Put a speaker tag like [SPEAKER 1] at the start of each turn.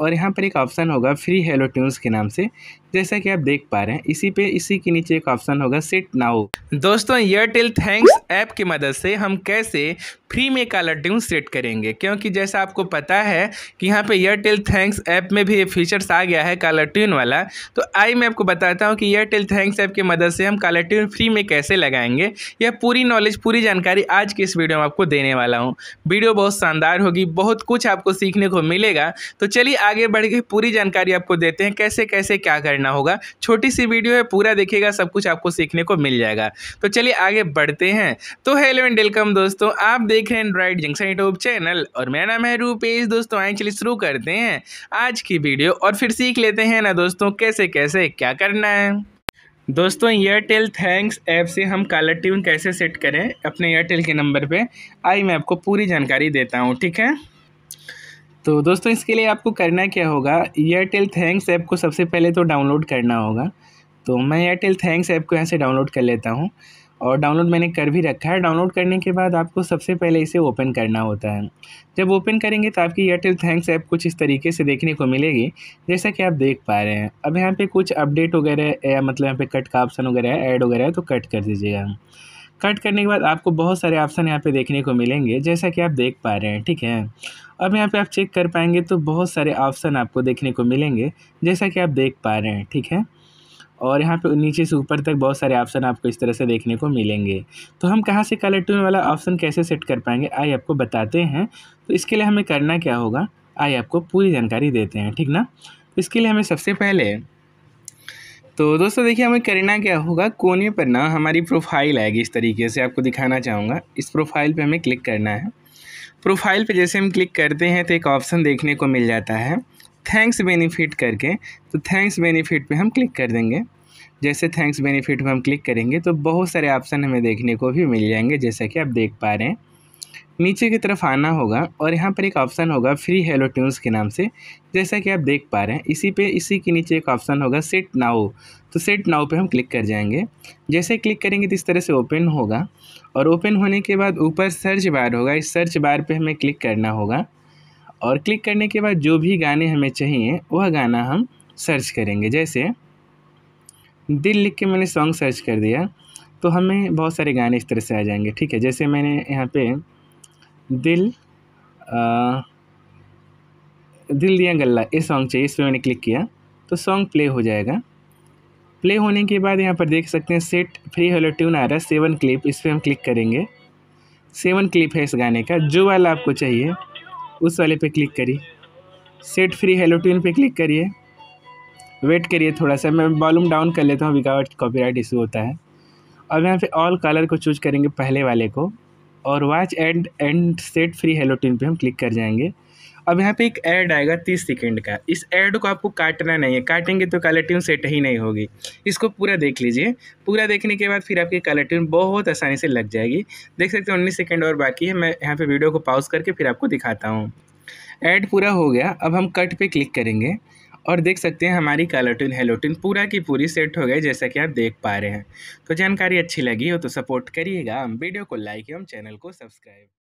[SPEAKER 1] और यहाँ पर एक ऑप्शन होगा फ्री हेलो ट्यून्स के नाम से जैसा कि आप देख पा रहे हैं इसी पे इसी के नीचे एक ऑप्शन होगा सिट नाउ दोस्तों एयरटेल थैंक्स ऐप की मदद से हम कैसे फ्री में कॉलर ट्यून सेट करेंगे क्योंकि जैसा आपको पता है कि यहाँ पे एयरटेल थैंक्स ऐप में भी ये फीचर्स आ गया है कॉलर ट्यून वाला तो आई मैं आपको बताता हूँ कि एयरटेल थैंक्स ऐप की मदद से हम कॉलर ट्यून फ्री में कैसे लगाएंगे यह पूरी नॉलेज पूरी जानकारी आज की इस वीडियो में आपको देने वाला हूँ वीडियो बहुत शानदार होगी बहुत कुछ आपको सीखने को मिलेगा तो चलिए आगे बढ़ के पूरी जानकारी आपको देते हैं कैसे कैसे क्या करना करना होगा छोटी सी वीडियो है पूरा देखिएगा सब कुछ आपको सीखने को मिल जाएगा तो चलिए आगे बढ़ते हैं तो हेलो एंड वेलकम दोस्तों आप देख रहे हैं एंड्रॉइड जंक्शन यूट्यूब चैनल और मेरा नाम है रूपेश दोस्तों आए चलिए शुरू करते हैं आज की वीडियो और फिर सीख लेते हैं ना दोस्तों कैसे कैसे क्या करना है दोस्तों एयरटेल थैंक्स ऐप से हम कालर ट्यून कैसे सेट करें अपने एयरटेल के नंबर पे आई मैं आपको पूरी जानकारी देता हूँ ठीक है तो दोस्तों इसके लिए आपको करना क्या होगा एयरटेल थैंक्स ऐप को सबसे पहले तो डाउनलोड करना होगा तो मैं एयरटेल थैंक्स ऐप को यहाँ से डाउनलोड कर लेता हूँ और डाउनलोड मैंने कर भी रखा है डाउनलोड करने के बाद आपको सबसे पहले इसे ओपन करना होता है जब ओपन करेंगे तो आपकी एयरटेल थैंक्स ऐप कुछ इस तरीके से देखने को मिलेगी जैसा कि आप देख पा रहे हैं अब यहाँ पे कुछ अपडेट वगैरह या मतलब यहाँ पे कट का ऑप्शन वगैरह है ऐड वगैरह है तो कट कर दीजिएगा कट करने के बाद आपको बहुत सारे ऑप्शन यहाँ पे देखने को मिलेंगे जैसा कि आप देख पा रहे हैं ठीक है अब यहाँ पे आप चेक कर पाएंगे तो बहुत सारे ऑप्शन आपको देखने को मिलेंगे जैसा कि आप देख पा रहे हैं ठीक है और यहाँ पे नीचे से ऊपर तक बहुत सारे ऑप्शन आपको इस तरह से देखने को मिलेंगे तो हम कहाँ से कलर ट्यून वाला ऑप्शन कैसे सेट कर पाएंगे आइए आपको बताते हैं तो इसके लिए हमें करना क्या होगा आइए आपको पूरी जानकारी देते हैं ठीक ना इसके लिए हमें सबसे पहले तो दोस्तों देखिए हमें करना क्या होगा कोने पर ना हमारी प्रोफाइल आएगी इस तरीके से आपको दिखाना चाहूँगा इस प्रोफाइल पे हमें क्लिक करना है प्रोफाइल पे जैसे हम क्लिक करते हैं तो एक ऑप्शन देखने को मिल जाता है थैंक्स बेनिफिट करके तो थैंक्स बेनिफिट पे हम क्लिक कर देंगे जैसे थैंक्स बेनिफिट पर हम क्लिक करेंगे तो बहुत सारे ऑप्शन हमें देखने को भी मिल जाएंगे जैसा कि आप देख पा रहे हैं नीचे की तरफ आना होगा और यहाँ पर एक ऑप्शन होगा फ्री हेलो ट्यून्स के नाम से जैसा कि आप देख पा रहे हैं इसी पे इसी के नीचे एक ऑप्शन होगा सेट नाउ तो सेट नाउ पे हम क्लिक कर जाएंगे जैसे क्लिक करेंगे तो इस तरह से ओपन होगा और ओपन होने के बाद ऊपर सर्च बार होगा इस सर्च बार पर हमें क्लिक करना होगा और क्लिक करने के बाद जो भी गाने हमें चाहिए वह गाना हम सर्च करेंगे जैसे दिल लिख के मैंने सॉन्ग सर्च कर दिया तो हमें बहुत सारे गाने इस तरह से आ जाएंगे ठीक है जैसे मैंने यहाँ पे दिल आ, दिल दिया गल्ला ये सॉन्ग चाहिए इस पर मैंने क्लिक किया तो सॉन्ग प्ले हो जाएगा प्ले होने के बाद यहाँ पर देख सकते हैं सेट फ्री हेलो ट्यून आ रहा है सेवन क्लिप इस पर हम क्लिक करेंगे सेवन क्लिप है इस गाने का जो वाला आपको चाहिए उस वाले पे क्लिक करिए सेट फ्री हेलो ट्यून पे क्लिक करिए वेट करिए थोड़ा सा मैं वॉल्यूम डाउन कर लेता हूँ बिकावट कॉपीराइट इशू होता है अब यहाँ पे ऑल कलर को चूज करेंगे पहले वाले को और watch and and set free hello tune पे हम क्लिक कर जाएंगे अब यहाँ पे एक ऐड आएगा तीस सेकेंड का इस ऐड को आपको काटना नहीं है काटेंगे तो कालाट्यून सेट ही नहीं होगी इसको पूरा देख लीजिए पूरा देखने के बाद फिर आपकी कालाट्यून बहुत आसानी से लग जाएगी देख सकते हैं उन्नीस सेकेंड और बाकी है मैं यहाँ पे वीडियो को पॉज करके फिर आपको दिखाता हूँ ऐड पूरा हो गया अब हम कट पर क्लिक करेंगे और देख सकते हैं हमारी कालोटिन हेलोटिन पूरा की पूरी सेट हो गई जैसा कि आप देख पा रहे हैं तो जानकारी अच्छी लगी हो तो सपोर्ट करिएगा वीडियो को लाइक एवं चैनल को सब्सक्राइब